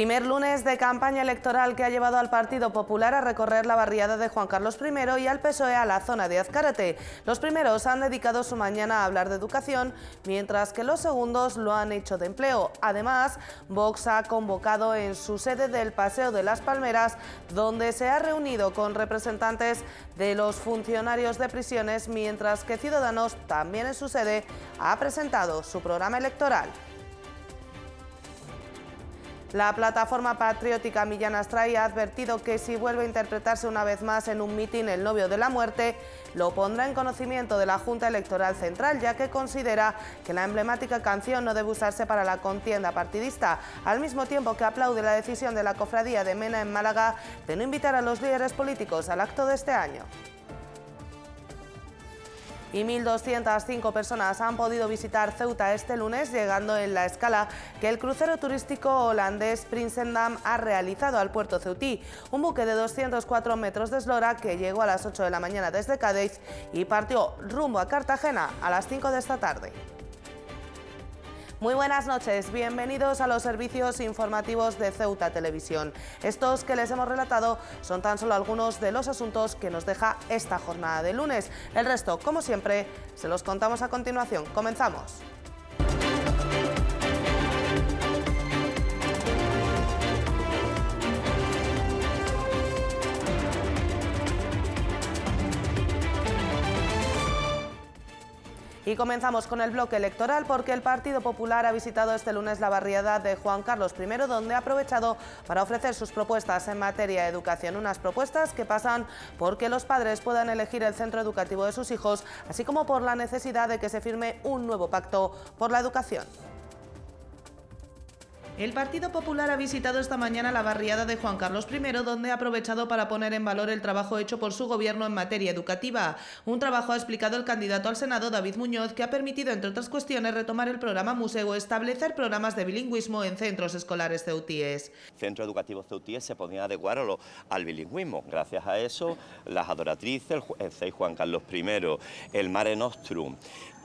Primer lunes de campaña electoral que ha llevado al Partido Popular a recorrer la barriada de Juan Carlos I y al PSOE a la zona de Azcárate. Los primeros han dedicado su mañana a hablar de educación, mientras que los segundos lo han hecho de empleo. Además, Vox ha convocado en su sede del Paseo de las Palmeras, donde se ha reunido con representantes de los funcionarios de prisiones, mientras que Ciudadanos, también en su sede, ha presentado su programa electoral. La plataforma patriótica Millán Astray ha advertido que si vuelve a interpretarse una vez más en un mitin el novio de la muerte, lo pondrá en conocimiento de la Junta Electoral Central, ya que considera que la emblemática canción no debe usarse para la contienda partidista, al mismo tiempo que aplaude la decisión de la cofradía de Mena en Málaga de no invitar a los líderes políticos al acto de este año y 1.205 personas han podido visitar Ceuta este lunes, llegando en la escala que el crucero turístico holandés Prinsendam ha realizado al puerto ceutí, un buque de 204 metros de eslora que llegó a las 8 de la mañana desde Cádiz y partió rumbo a Cartagena a las 5 de esta tarde. Muy buenas noches, bienvenidos a los servicios informativos de Ceuta Televisión. Estos que les hemos relatado son tan solo algunos de los asuntos que nos deja esta jornada de lunes. El resto, como siempre, se los contamos a continuación. Comenzamos. Y comenzamos con el bloque electoral porque el Partido Popular ha visitado este lunes la barriada de Juan Carlos I, donde ha aprovechado para ofrecer sus propuestas en materia de educación. Unas propuestas que pasan porque los padres puedan elegir el centro educativo de sus hijos, así como por la necesidad de que se firme un nuevo pacto por la educación. El Partido Popular ha visitado esta mañana la barriada de Juan Carlos I, donde ha aprovechado para poner en valor el trabajo hecho por su gobierno en materia educativa. Un trabajo ha explicado el candidato al Senado, David Muñoz, que ha permitido, entre otras cuestiones, retomar el programa Museo, establecer programas de bilingüismo en centros escolares ceutíes. Centro educativo ceutíes se podía adecuar al bilingüismo. Gracias a eso, las adoratrices, el, el 6 Juan Carlos I, el Mare Nostrum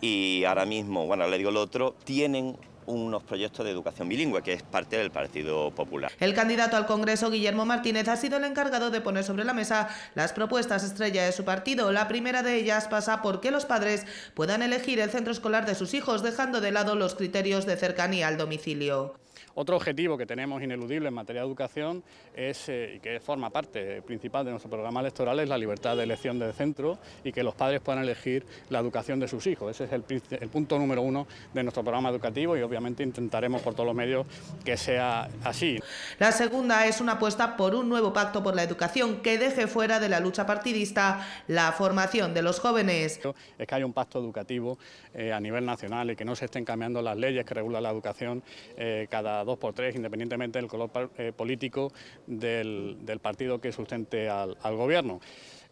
y ahora mismo, bueno, le digo lo otro, tienen unos proyectos de educación bilingüe, que es parte del Partido Popular. El candidato al Congreso, Guillermo Martínez, ha sido el encargado de poner sobre la mesa las propuestas estrella de su partido. La primera de ellas pasa por que los padres puedan elegir el centro escolar de sus hijos, dejando de lado los criterios de cercanía al domicilio. Otro objetivo que tenemos ineludible en materia de educación es, eh, y que forma parte principal de nuestro programa electoral, es la libertad de elección de centro y que los padres puedan elegir la educación de sus hijos. Ese es el, punto número uno de nuestro programa educativo y obviamente intentaremos por todos los medios que sea así. La segunda es una apuesta por un nuevo pacto por la educación que deje fuera de la lucha partidista la formación de los jóvenes. Es que hay un pacto educativo eh, a nivel nacional y que no se estén cambiando las leyes que regulan la educación eh, cada dos por tres, independientemente del color eh, político del, partido que sustente al gobierno.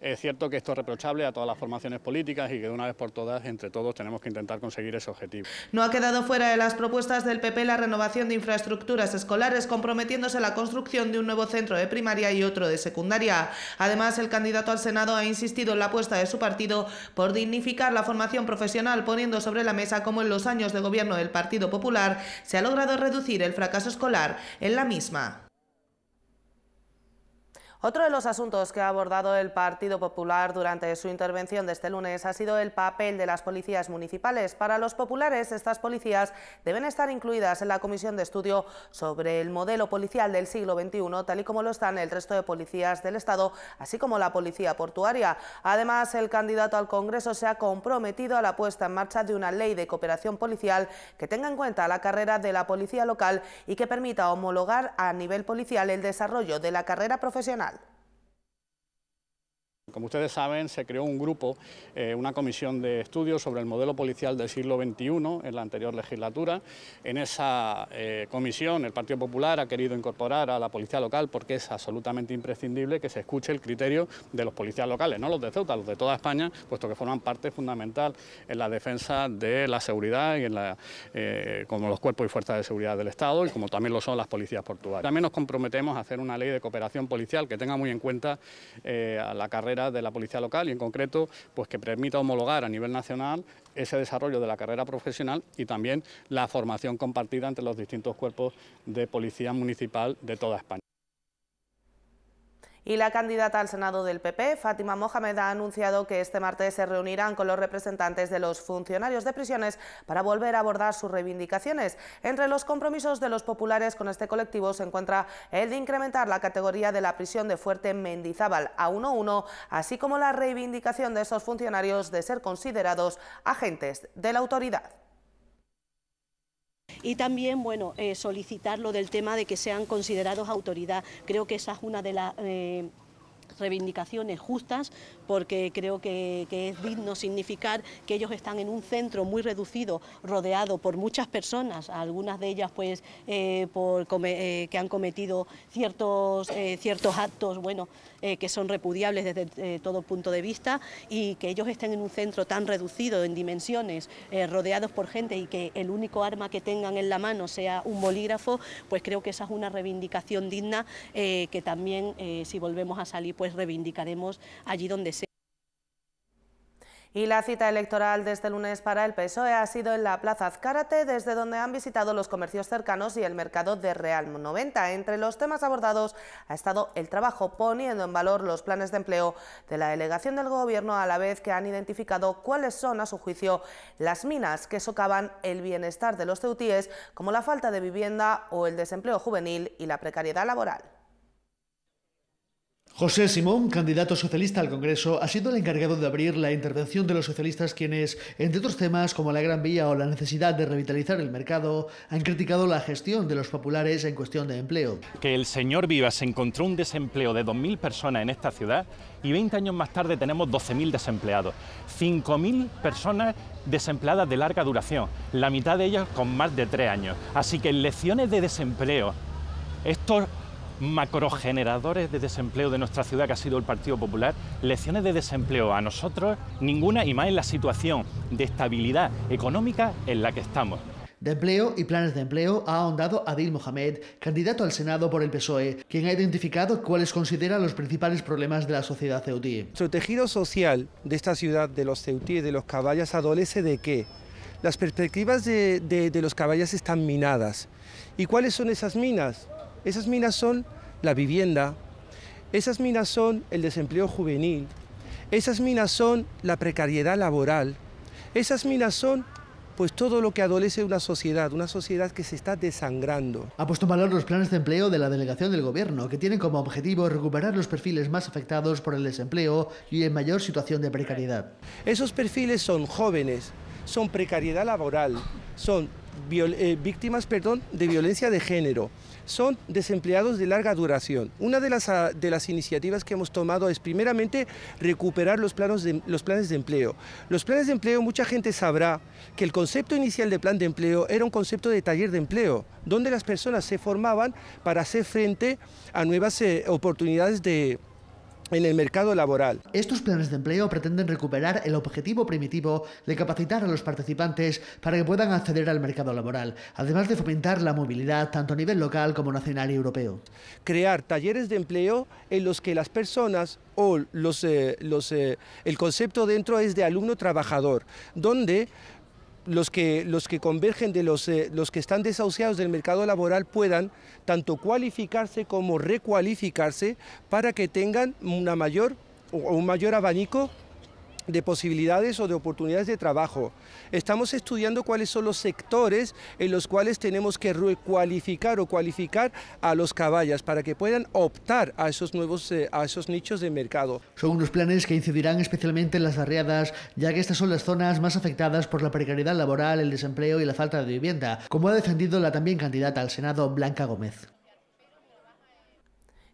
Es cierto que esto es reprochable a todas las formaciones políticas y que de una vez por todas, entre todos, tenemos que intentar conseguir ese objetivo. No ha quedado fuera de las propuestas del PP la renovación de infraestructuras escolares, comprometiéndose a la construcción de un nuevo centro de primaria y otro de secundaria. Además, el candidato al Senado ha insistido en la apuesta de su partido por dignificar la formación profesional, poniendo sobre la mesa cómo en los años de gobierno del Partido Popular se ha logrado reducir el fracaso escolar en la misma. Otro de los asuntos que ha abordado el Partido Popular durante su intervención de este lunes ha sido el papel de las policías municipales. Para los populares, estas policías deben estar incluidas en la comisión de estudio sobre el modelo policial del siglo XXI, tal y como lo están el resto de policías del Estado, así como la policía portuaria. Además, el candidato al Congreso se ha comprometido a la puesta en marcha de una ley de cooperación policial que tenga en cuenta la carrera de la policía local y que permita homologar a nivel policial el desarrollo de la carrera profesional. Como ustedes saben, se creó un grupo, eh, una comisión de estudios sobre el modelo policial del siglo XXI en la anterior legislatura. En esa eh, comisión el Partido Popular ha querido incorporar a la policía local porque es absolutamente imprescindible que se escuche el criterio de los policías locales, no los de Ceuta, los de toda España, puesto que forman parte fundamental en la defensa de la seguridad y en la, eh, como los cuerpos y fuerzas de seguridad del Estado y como también lo son las policías portuarias. También nos comprometemos a hacer una ley de cooperación policial que tenga muy en cuenta a la carrera de la policía local y en concreto pues que permita homologar a nivel nacional ese desarrollo de la carrera profesional y también la formación compartida entre los distintos cuerpos de policía municipal de toda España. Y la candidata al Senado del PP, Fátima Mohamed, ha anunciado que este martes se reunirán con los representantes de los funcionarios de prisiones para volver a abordar sus reivindicaciones. Entre los compromisos de los populares con este colectivo se encuentra el de incrementar la categoría de la prisión de Fuerte Mendizábal a 1-1, así como la reivindicación de esos funcionarios de ser considerados agentes de la autoridad. Y también, bueno, eh, solicitar lo del tema de que sean considerados autoridad. Creo que esa es una de las eh, reivindicaciones justas porque creo que, es digno significar que ellos están en un centro muy reducido, rodeado por muchas personas, algunas de ellas pues eh, eh, que han cometido ciertos, eh, ciertos actos bueno, que son repudiables desde todo punto de vista y que ellos estén en un centro tan reducido en dimensiones, rodeados por gente y que el único arma que tengan en la mano sea un bolígrafo, pues creo que esa es una reivindicación digna que también si volvemos a salir pues reivindicaremos allí donde sea. Y la cita electoral de este lunes para el PSOE ha sido en la Plaza Azcárate, desde donde han visitado los comercios cercanos y el mercado de Real 90. Entre los temas abordados ha estado el trabajo, poniendo en valor los planes de empleo de la delegación del Gobierno, a la vez que han identificado cuáles son, a su juicio, las minas que socavan el bienestar de los ceutíes, como la falta de vivienda o el desempleo juvenil y la precariedad laboral. José Simón, candidato socialista al Congreso, ha sido el encargado de abrir la intervención de los socialistas quienes, entre otros temas como la Gran Vía o la necesidad de revitalizar el mercado, han criticado la gestión de los populares en cuestión de empleo. Que el señor Vivas encontró un desempleo de 2.000 personas en esta ciudad y 20 años más tarde tenemos 12.000 desempleados, 5.000 personas desempleadas de larga duración, la mitad de ellas con más de tres años. Así que lecciones de desempleo, estos macrogeneradores de desempleo de nuestra ciudad, que ha sido el Partido Popular, lecciones de desempleo a nosotros, ninguna, y más en la situación de estabilidad económica en la que estamos. De empleo y planes de empleo ha ahondado Adil Mohamed, candidato al Senado por el PSOE, quien ha identificado cuáles considera los principales problemas de la sociedad ceutí. Su tejido social de esta ciudad, de los ceutíes, de los caballas, adolece de qué? Las perspectivas de, los caballas están minadas. ¿Y cuáles son esas minas? Esas minas son la vivienda, esas minas son el desempleo juvenil, esas minas son la precariedad laboral, esas minas son pues todo lo que adolece una sociedad, una sociedad que se está desangrando. Ha puesto valor los planes de empleo de la delegación del gobierno, que tienen como objetivo recuperar los perfiles más afectados por el desempleo y en mayor situación de precariedad. Esos perfiles son jóvenes, son precariedad laboral, son eh, víctimas perdón, de violencia de género, son desempleados de larga duración. Una de las, ah, de las iniciativas que hemos tomado es primeramente recuperar los, planos de, los planes de empleo. Los planes de empleo, mucha gente sabrá que el concepto inicial de plan de empleo era un concepto de taller de empleo, donde las personas se formaban para hacer frente a nuevas eh, oportunidades de en el mercado laboral. Estos planes de empleo pretenden recuperar el objetivo primitivo de capacitar a los participantes para que puedan acceder al mercado laboral, además de fomentar la movilidad tanto a nivel local como nacional y europeo. Crear talleres de empleo en los que las personas o los, eh, los eh, el concepto dentro es de alumno trabajador, donde los que, los que convergen de eh, los, que están desahuciados del mercado laboral puedan tanto cualificarse como recualificarse para que tengan una mayor, un mayor abanico de posibilidades o de oportunidades de trabajo. Estamos estudiando cuáles son los sectores en los cuales tenemos que recualificar o cualificar a los caballas para que puedan optar a esos nuevos eh, a esos nichos de mercado. Son unos planes que incidirán especialmente en las barriadas, ya que estas son las zonas más afectadas por la precariedad laboral, el desempleo y la falta de vivienda, como ha defendido la también candidata al Senado Blanca Gómez.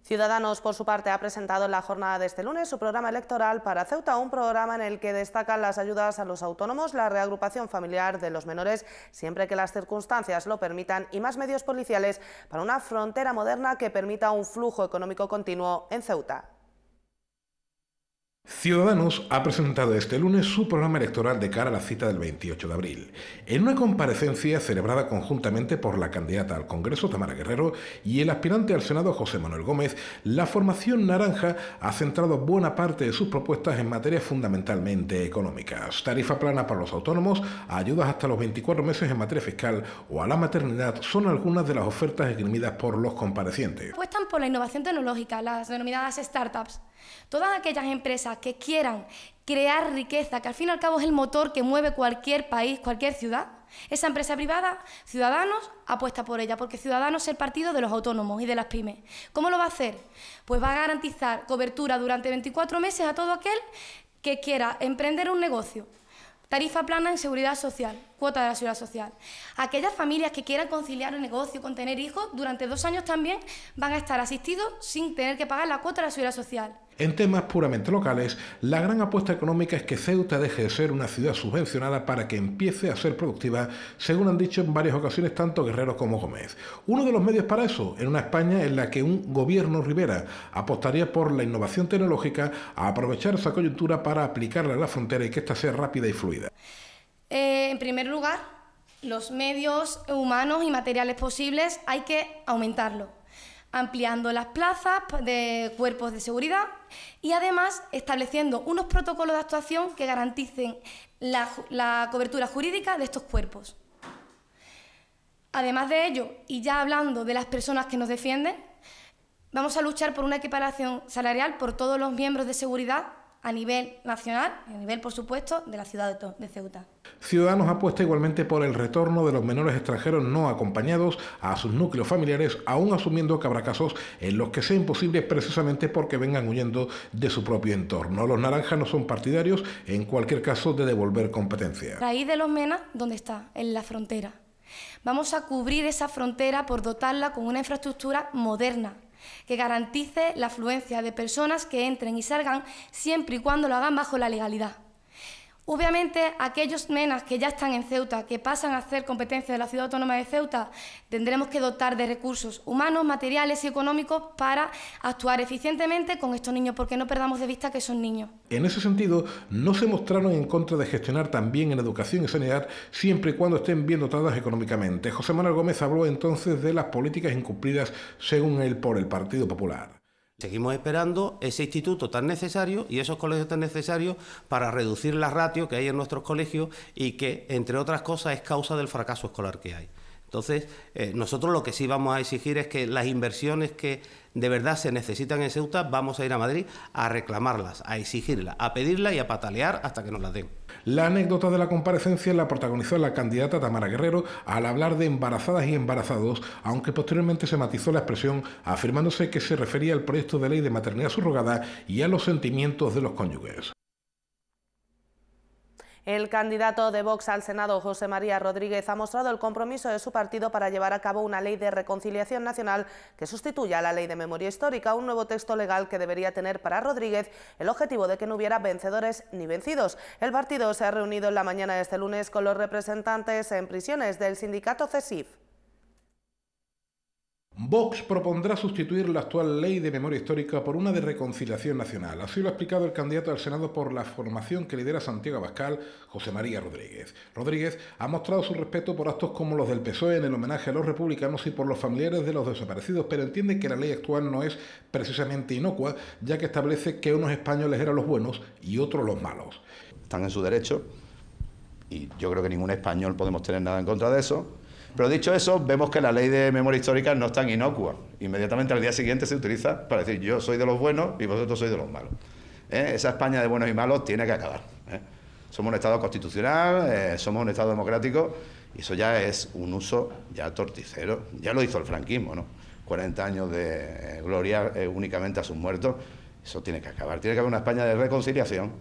Ciudadanos, por su parte, ha presentado en la jornada de este lunes su programa electoral para Ceuta, un programa en el que destacan las ayudas a los autónomos, la reagrupación familiar de los menores, siempre que las circunstancias lo permitan, y más medios policiales para una frontera moderna que permita un flujo económico continuo en Ceuta. Ciudadanos ha presentado este lunes su programa electoral de cara a la cita del 28 de abril, en una comparecencia celebrada conjuntamente por la candidata al Congreso Tamara Guerrero y el aspirante al Senado José Manuel Gómez, la formación naranja ha centrado buena parte de sus propuestas en materias fundamentalmente económicas, tarifa plana para los autónomos, ayudas hasta los 24 meses en materia fiscal o a la maternidad son algunas de las ofertas esgrimidas por los comparecientes. Apuestan por la innovación tecnológica, las denominadas startups Todas aquellas empresas que quieran crear riqueza, que al fin y al cabo es el motor que mueve cualquier país, cualquier ciudad, esa empresa privada, Ciudadanos, apuesta por ella, porque Ciudadanos es el partido de los autónomos y de las pymes. ¿Cómo lo va a hacer? Pues va a garantizar cobertura durante 24 meses a todo aquel que quiera emprender un negocio. Tarifa plana en seguridad social cuota de la seguridad social. Aquellas familias que quieran conciliar el negocio con tener hijos, durante dos años también van a estar asistidos sin tener que pagar la cuota de la seguridad social. En temas puramente locales, la gran apuesta económica es que Ceuta deje de ser una ciudad subvencionada para que empiece a ser productiva, según han dicho en varias ocasiones tanto Guerrero como Gómez. Uno de los medios para eso, en una España en la que un gobierno Rivera apostaría por la innovación tecnológica, a aprovechar esa coyuntura para aplicarla a la frontera y que ésta sea rápida y fluida. Eh, en primer lugar, los medios humanos y materiales posibles hay que aumentarlos, ampliando las plazas de cuerpos de seguridad y además estableciendo unos protocolos de actuación que garanticen la cobertura jurídica de estos cuerpos. Además de ello, y ya hablando de las personas que nos defienden, vamos a luchar por una equiparación salarial por todos los miembros de seguridad a nivel nacional a nivel, por supuesto, de la ciudad de Ceuta. Ciudadanos apuesta igualmente por el retorno de los menores extranjeros no acompañados a sus núcleos familiares, aún asumiendo que habrá casos en los que sea imposible precisamente porque vengan huyendo de su propio entorno. Los naranjas no son partidarios, en cualquier caso, de devolver competencia. Raíz de los MENA, ¿dónde está? En la frontera. Vamos a cubrir esa frontera por dotarla con una infraestructura moderna, que garantice la afluencia de personas que entren y salgan siempre y cuando lo hagan bajo la legalidad. Obviamente, aquellos menas que ya están en Ceuta, que pasan a ser competencia de la Ciudad Autónoma de Ceuta, tendremos que dotar de recursos humanos, materiales y económicos para actuar eficientemente con estos niños, porque no perdamos de vista que son niños. En ese sentido, no se mostraron en contra de gestionar también en educación y sanidad, siempre y cuando estén bien dotadas económicamente. José Manuel Gómez habló entonces de las políticas incumplidas según él por el Partido Popular. Seguimos esperando ese instituto tan necesario y esos colegios tan necesarios para reducir la ratio que hay en nuestros colegios y que, entre otras cosas, es causa del fracaso escolar que hay. Entonces, eh, nosotros lo que sí vamos a exigir es que las inversiones que de verdad se necesitan en Ceuta, vamos a ir a Madrid a reclamarlas, a exigirlas, a pedirlas y a patalear hasta que nos las den. La anécdota de la comparecencia la protagonizó la candidata Tamara Guerrero al hablar de embarazadas y embarazados, aunque posteriormente se matizó la expresión afirmándose que se refería al proyecto de ley de maternidad subrogada y a los sentimientos de los cónyuges. El candidato de Vox al Senado, José María Rodríguez, ha mostrado el compromiso de su partido para llevar a cabo una ley de reconciliación nacional que sustituya a la ley de memoria histórica, un nuevo texto legal que debería tener para Rodríguez el objetivo de que no hubiera vencedores ni vencidos. El partido se ha reunido en la mañana de este lunes con los representantes en prisiones del sindicato CESIF. Vox propondrá sustituir la actual ley de memoria histórica por una de reconciliación nacional. Así lo ha explicado el candidato al Senado por la formación que lidera Santiago Abascal, José María Rodríguez. Rodríguez ha mostrado su respeto por actos como los del PSOE en el homenaje a los republicanos y por los familiares de los desaparecidos, pero entiende que la ley actual no es precisamente inocua, ya que establece que unos españoles eran los buenos y otros los malos. Están en su derecho y yo creo que ningún español podemos tener nada en contra de eso pero dicho eso, vemos que la ley de memoria histórica no es tan inocua. Inmediatamente al día siguiente se utiliza para decir yo soy de los buenos y vosotros sois de los malos. ¿Eh? Esa España de buenos y malos tiene que acabar. ¿eh? Somos un Estado constitucional, eh, somos un Estado democrático y eso ya es un uso ya torticero. Ya lo hizo el franquismo, ¿no? 40 años de gloria únicamente a sus muertos. Eso tiene que acabar. Tiene que haber una España de reconciliación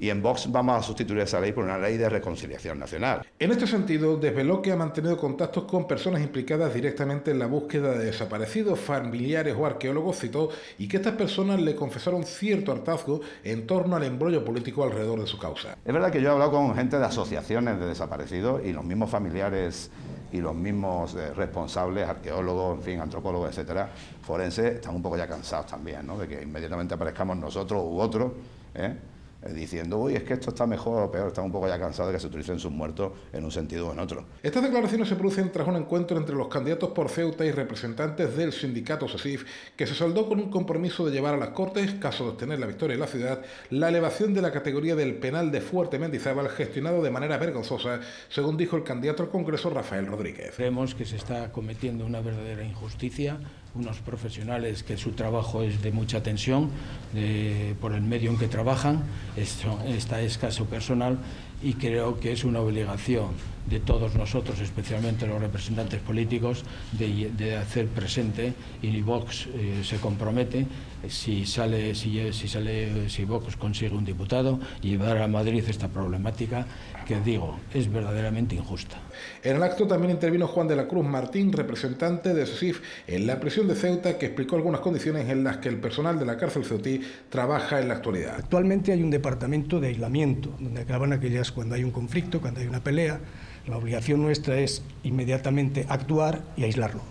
y en Vox vamos a sustituir esa ley por una ley de reconciliación nacional. En este sentido, desveló que ha mantenido contactos con personas implicadas directamente en la búsqueda de desaparecidos, familiares o arqueólogos, citó, y que estas personas le confesaron cierto hartazgo en torno al embrollo político alrededor de su causa. Es verdad que yo he hablado con gente de asociaciones de desaparecidos y los mismos familiares y los mismos eh, responsables, arqueólogos, en fin, antropólogos, etcétera, forenses, están un poco ya cansados también, ¿no? De que inmediatamente aparezcamos nosotros u otros... ¿eh? Eh, diciendo, uy, es que esto está mejor o peor, está un poco ya cansado de que se utilicen sus muertos en un sentido o en otro. Estas declaraciones se producen tras un encuentro entre los candidatos por Ceuta y representantes del sindicato SESIF, que se saldó con un compromiso de llevar a las Cortes, caso de obtener la victoria en la ciudad, la elevación de la categoría del penal de Fuerte Mendizábal, gestionado de manera vergonzosa, según dijo el candidato al Congreso Rafael Rodríguez. Creemos que se está cometiendo una verdadera injusticia unos profesionales que su trabajo es de mucha tensión por el medio en que trabajan, esto, está escaso personal y creo que es una obligación de todos nosotros, especialmente los representantes políticos, de, hacer presente y Vox eh, se compromete si sale, si, si sale, si Vox consigue un diputado, llevar a Madrid esta problemática que digo es verdaderamente injusta. En el acto también intervino Juan de la Cruz Martín, representante de Sif en la presión de Ceuta que explicó algunas condiciones en las que el personal de la cárcel ceutí trabaja en la actualidad. Actualmente hay un departamento de aislamiento, donde acaban aquellas cuando hay un conflicto, cuando hay una pelea. La obligación nuestra es inmediatamente actuar y aislarlo.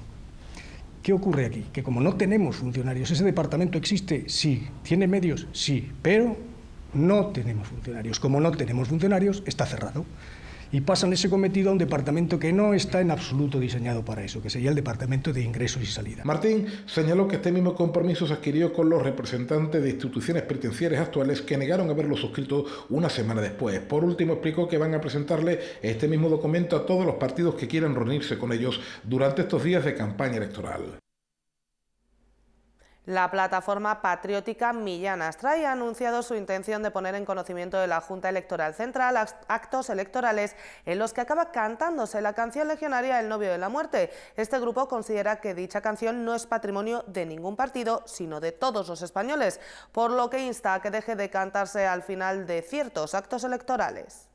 ¿Qué ocurre aquí? Que como no tenemos funcionarios, ese departamento existe, sí, tiene medios, sí, pero no tenemos funcionarios. Como no tenemos funcionarios, está cerrado y pasan ese cometido a un departamento que no está en absoluto diseñado para eso, que sería el Departamento de Ingresos y Salida. Martín señaló que este mismo compromiso se adquirió con los representantes de instituciones penitenciarias actuales que negaron haberlo suscrito una semana después. Por último, explicó que van a presentarle este mismo documento a todos los partidos que quieran reunirse con ellos durante estos días de campaña electoral. La plataforma patriótica Millán Astray ha anunciado su intención de poner en conocimiento de la Junta Electoral Central actos electorales en los que acaba cantándose la canción legionaria El novio de la muerte. Este grupo considera que dicha canción no es patrimonio de ningún partido, sino de todos los españoles, por lo que insta a que deje de cantarse al final de ciertos actos electorales.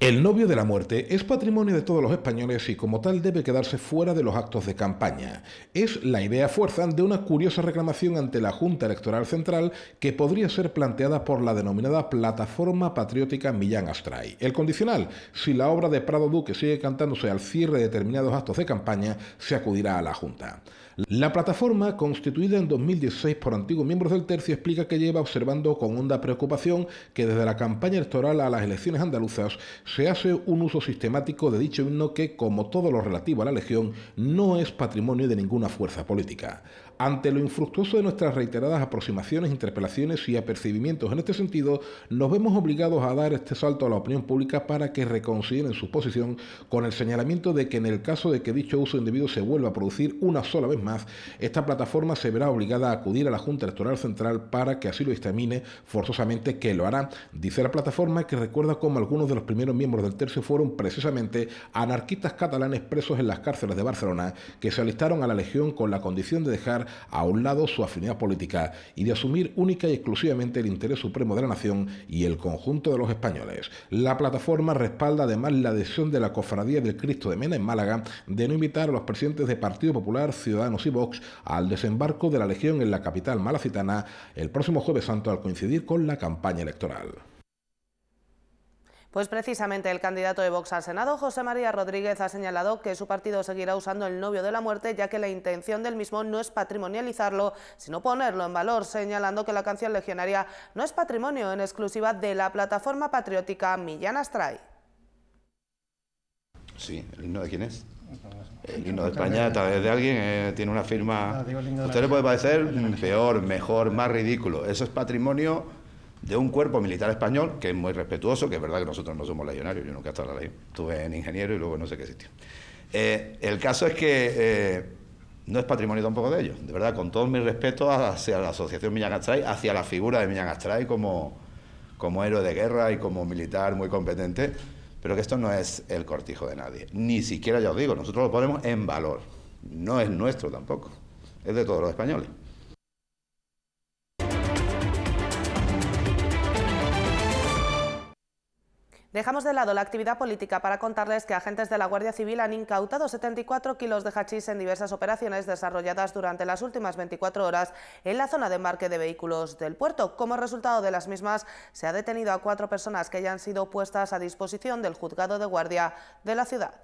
El novio de la muerte es patrimonio de todos los españoles y como tal debe quedarse fuera de los actos de campaña. Es la idea fuerza de una curiosa reclamación ante la Junta Electoral Central que podría ser planteada por la denominada Plataforma Patriótica Millán Astray. El condicional, si la obra de Prado Duque sigue cantándose al cierre de determinados actos de campaña, se acudirá a la Junta. La plataforma, constituida en 2016 por antiguos miembros del Tercio, explica que lleva observando con honda preocupación que desde la campaña electoral a las elecciones andaluzas se hace un uso sistemático de dicho himno que, como todo lo relativo a la Legión, no es patrimonio de ninguna fuerza política. Ante lo infructuoso de nuestras reiteradas aproximaciones, interpelaciones y apercibimientos en este sentido, nos vemos obligados a dar este salto a la opinión pública para que reconsideren su posición con el señalamiento de que en el caso de que dicho uso indebido se vuelva a producir una sola vez más, esta plataforma se verá obligada a acudir a la Junta Electoral Central para que así lo examine forzosamente que lo hará. Dice la plataforma que recuerda cómo algunos de los primeros miembros del tercio fueron precisamente anarquistas catalanes presos en las cárceles de Barcelona que se alistaron a la Legión con la condición de dejar a un lado su afinidad política y de asumir única y exclusivamente el interés supremo de la nación y el conjunto de los españoles. La plataforma respalda además la decisión de la Cofradía del Cristo de Mena en Málaga de no invitar a los presidentes de Partido Popular, Ciudadanos y Vox al desembarco de la Legión en la capital malacitana el próximo jueves santo al coincidir con la campaña electoral. Pues precisamente el candidato de Vox al Senado, José María Rodríguez, ha señalado que su partido seguirá usando el novio de la muerte, ya que la intención del mismo no es patrimonializarlo, sino ponerlo en valor, señalando que la canción legionaria no es patrimonio en exclusiva de la plataforma patriótica Millán Astray. Sí, ¿el himno de quién es? El himno de España, tal vez de alguien, eh, tiene una firma... Ah, usted le puede parecer peor, mejor, más ridículo. Eso es patrimonio de un cuerpo militar español que es muy respetuoso, que es verdad que nosotros no somos legionarios, yo nunca he estado en la ley, estuve en ingeniero y luego no sé qué sitio. Eh, el caso es que eh, no es patrimonio tampoco de ellos, de verdad, con todo mi respeto hacia la Asociación Millán hacia la figura de Millán Astray como, como héroe de guerra y como militar muy competente, pero que esto no es el cortijo de nadie, ni siquiera ya os digo, nosotros lo ponemos en valor, no es nuestro tampoco, es de todos los españoles. Dejamos de lado la actividad política para contarles que agentes de la Guardia Civil han incautado 74 kilos de hachís en diversas operaciones desarrolladas durante las últimas 24 horas en la zona de embarque de vehículos del puerto. Como resultado de las mismas, se ha detenido a cuatro personas que ya han sido puestas a disposición del juzgado de guardia de la ciudad.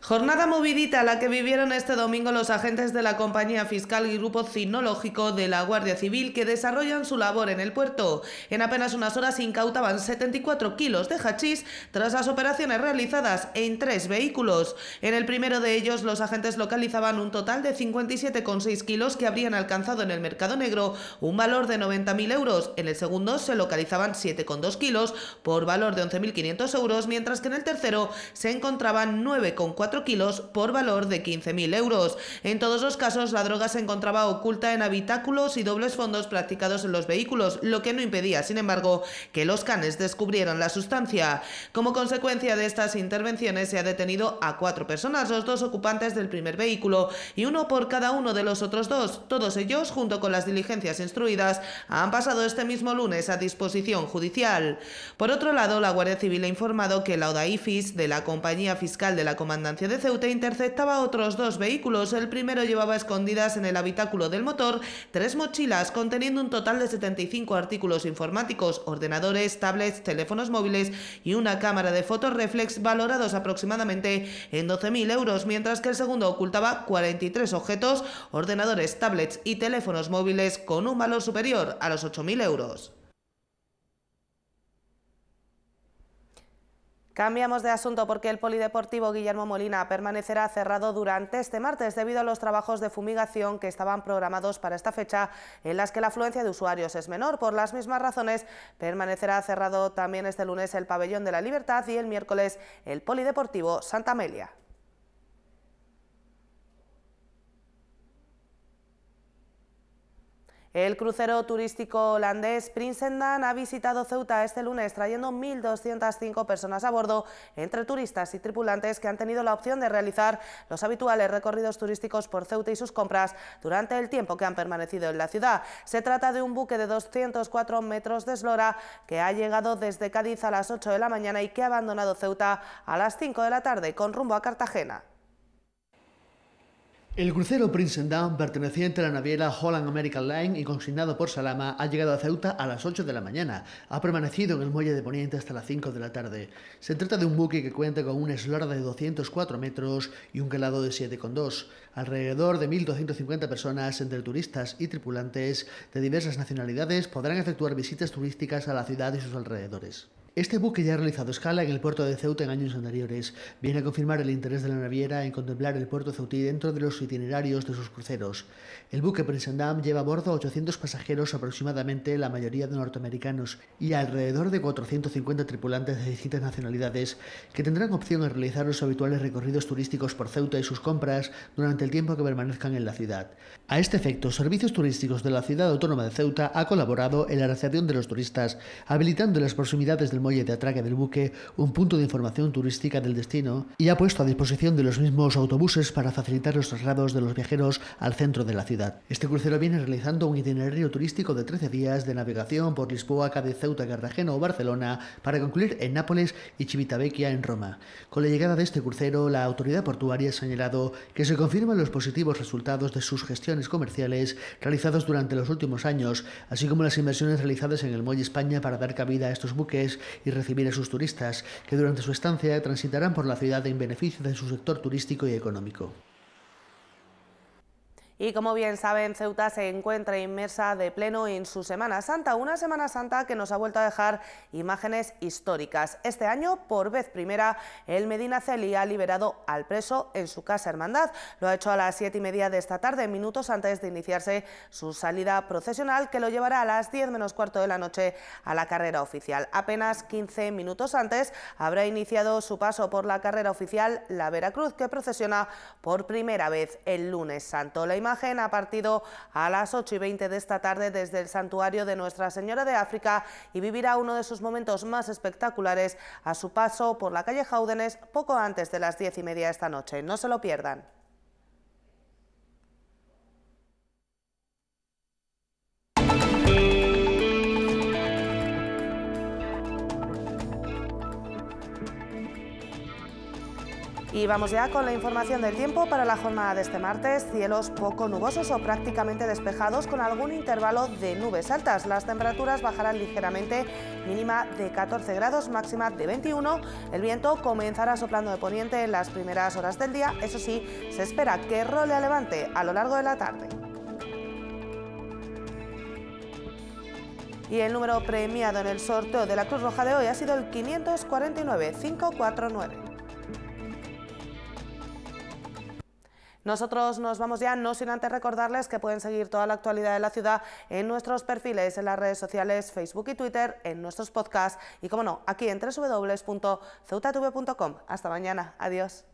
Jornada movidita la que vivieron este domingo los agentes de la compañía fiscal y grupo cinológico de la Guardia Civil que desarrollan su labor en el puerto. En apenas unas horas incautaban 74 kilos de hachís tras las operaciones realizadas en tres vehículos. En el primero de ellos los agentes localizaban un total de 57,6 kilos que habrían alcanzado en el mercado negro un valor de 90.000 euros. En el segundo se localizaban 7,2 kilos por valor de 11.500 euros, mientras que en el tercero se encontraban 9,4 kilos por valor de 15.000 euros. En todos los casos, la droga se encontraba oculta en habitáculos y dobles fondos practicados en los vehículos, lo que no impedía, sin embargo, que los canes descubrieran la sustancia. Como consecuencia de estas intervenciones, se ha detenido a cuatro personas, los dos ocupantes del primer vehículo y uno por cada uno de los otros dos. Todos ellos, junto con las diligencias instruidas, han pasado este mismo lunes a disposición judicial. Por otro lado, la Guardia Civil ha informado que la ODAIFIS de la Compañía Fiscal de la Comandancia de Ceuta interceptaba otros dos vehículos. El primero llevaba escondidas en el habitáculo del motor tres mochilas conteniendo un total de 75 artículos informáticos, ordenadores, tablets, teléfonos móviles y una cámara de fotos reflex valorados aproximadamente en 12.000 euros, mientras que el segundo ocultaba 43 objetos, ordenadores, tablets y teléfonos móviles con un valor superior a los 8.000 euros. Cambiamos de asunto porque el polideportivo Guillermo Molina permanecerá cerrado durante este martes debido a los trabajos de fumigación que estaban programados para esta fecha en las que la afluencia de usuarios es menor. Por las mismas razones permanecerá cerrado también este lunes el pabellón de la libertad y el miércoles el polideportivo Santa Amelia. El crucero turístico holandés Prinsendam ha visitado Ceuta este lunes trayendo 1.205 personas a bordo, entre turistas y tripulantes que han tenido la opción de realizar los habituales recorridos turísticos por Ceuta y sus compras durante el tiempo que han permanecido en la ciudad. Se trata de un buque de 204 metros de eslora que ha llegado desde Cádiz a las 8 de la mañana y que ha abandonado Ceuta a las 5 de la tarde con rumbo a Cartagena. El crucero Prince perteneciente a la naviera Holland American Line y consignado por Salama, ha llegado a Ceuta a las 8 de la mañana. Ha permanecido en el muelle de Poniente hasta las 5 de la tarde. Se trata de un buque que cuenta con una eslora de 204 metros y un calado de 7,2. Alrededor de 1.250 personas, entre turistas y tripulantes de diversas nacionalidades, podrán efectuar visitas turísticas a la ciudad y sus alrededores. Este buque ya ha realizado escala en el puerto de Ceuta en años anteriores. Viene a confirmar el interés de la naviera en contemplar el puerto ceutí dentro de los itinerarios de sus cruceros. El buque Prince lleva a bordo a 800 pasajeros, aproximadamente la mayoría de norteamericanos, y alrededor de 450 tripulantes de distintas nacionalidades que tendrán opción a realizar los habituales recorridos turísticos por Ceuta y sus compras durante el tiempo que permanezcan en la ciudad. A este efecto, Servicios Turísticos de la Ciudad Autónoma de Ceuta ha colaborado en la recepción de los turistas, habilitando las proximidades del muelle de atraque del buque un punto de información turística del destino y ha puesto a disposición de los mismos autobuses para facilitar los traslados de los viajeros al centro de la ciudad. Este crucero viene realizando un itinerario turístico de 13 días de navegación por Lisboa, Cádiz, Ceuta, Cartagena o Barcelona para concluir en Nápoles y Civitavecchia en Roma. Con la llegada de este crucero, la autoridad portuaria ha señalado que se confirman los positivos resultados de sus gestiones comerciales realizados durante los últimos años, así como las inversiones realizadas en el Muelle España para dar cabida a estos buques y recibir a sus turistas, que durante su estancia transitarán por la ciudad en beneficio de su sector turístico y económico. Y como bien saben, Ceuta se encuentra inmersa de pleno en su Semana Santa, una Semana Santa que nos ha vuelto a dejar imágenes históricas. Este año, por vez primera, el Medina Celi ha liberado al preso en su casa hermandad. Lo ha hecho a las siete y media de esta tarde, minutos antes de iniciarse su salida procesional, que lo llevará a las 10 menos cuarto de la noche a la carrera oficial. Apenas 15 minutos antes habrá iniciado su paso por la carrera oficial La Veracruz, que procesiona por primera vez el lunes santo. La imagen ha partido a las 8 y 20 de esta tarde desde el santuario de Nuestra Señora de África y vivirá uno de sus momentos más espectaculares a su paso por la calle Jaúdenes poco antes de las 10 y media esta noche. No se lo pierdan. Y vamos ya con la información del tiempo para la jornada de este martes. Cielos poco nubosos o prácticamente despejados con algún intervalo de nubes altas. Las temperaturas bajarán ligeramente, mínima de 14 grados, máxima de 21. El viento comenzará soplando de poniente en las primeras horas del día. Eso sí, se espera que role a levante a lo largo de la tarde. Y el número premiado en el sorteo de la Cruz Roja de hoy ha sido el 549 549. Nosotros nos vamos ya, no sin antes recordarles que pueden seguir toda la actualidad de la ciudad en nuestros perfiles, en las redes sociales, Facebook y Twitter, en nuestros podcasts y, como no, aquí en www.ceutatube.com. Hasta mañana. Adiós.